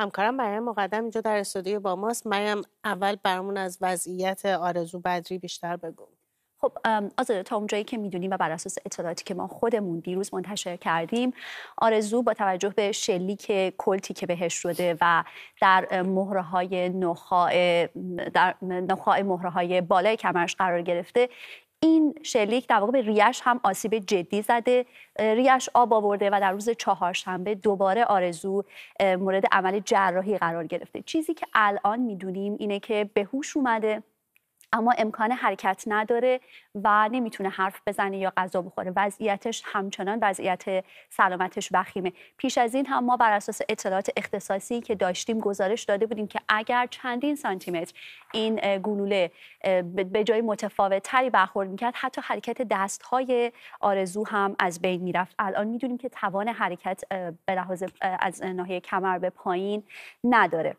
همکارم برای مقدم اینجا در استودیو با ماست مریم اول برامون از وضعیت آرزو بدری بیشتر بگو خب آزاده تا اونجایی که میدونیم و بر اساس اطلاعاتی که ما خودمون دیروز منتشر کردیم آرزو با توجه به شلیک کلتی که بهش شده و در مهره های در مهره بالای کمرش قرار گرفته این شلیک در واقع به ریش هم آسیب جدی زده ریش آب آورده و در روز چهارشنبه دوباره آرزو مورد عمل جراحی قرار گرفته چیزی که الان میدونیم اینه که به هوش اومده اما امکان حرکت نداره و نمیتونه حرف بزنه یا غذا بخوره وضعیتش همچنان وضعیت سلامتش وخیمه پیش از این هم ما بر اساس اطلاعات اختصاصی که داشتیم گزارش داده بودیم که اگر چندین سانتی متر این گلوله به جای متفاوت تری برخورد میکرد حتی حرکت دستهای آرزو هم از بین میرفت الان میدونیم که توان حرکت به لحاظ از ناحیه کمر به پایین نداره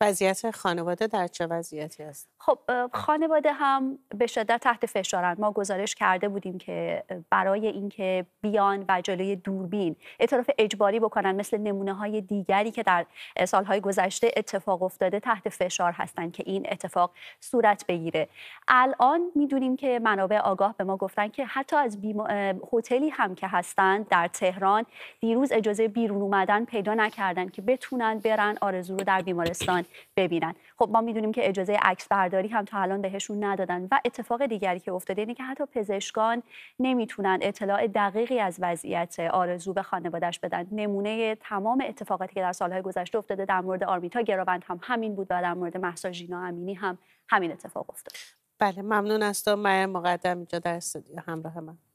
وضعیت خانواده در چه وضعیتی است؟ خب خانواده هم به شدت تحت فشارن ما گزارش کرده بودیم که برای اینکه بیان و جلوی دوربین اطراف اجباری بکنن مثل نمونه های دیگری که در سالهای گذشته اتفاق افتاده تحت فشار هستند که این اتفاق صورت بگیره الان میدونیم که منابع آگاه به ما گفتن که حتی از هتلی هم که هستند در تهران دیروز اجازه بیرون اومدن پیدا نکردن که بتونن برن آرزو رو در بیمارستان ببینن خب ما میدونیم که اجازه عکس برداری هم تا الان بهشون ندادن و اتفاق دیگری که افتاده اینه که حتی پزشکان نمیتونن اطلاع دقیقی از وضعیت آرزو به خانوادهش بدن نمونه تمام اتفاقاتی که در سالهای گذشته افتاده در مورد آرمیتا گراوند هم همین بود و در مورد مهسا ژینا امینی هم همین اتفاق افتاد بله ممنون از تو مقدم اینجا در استودیو همراه من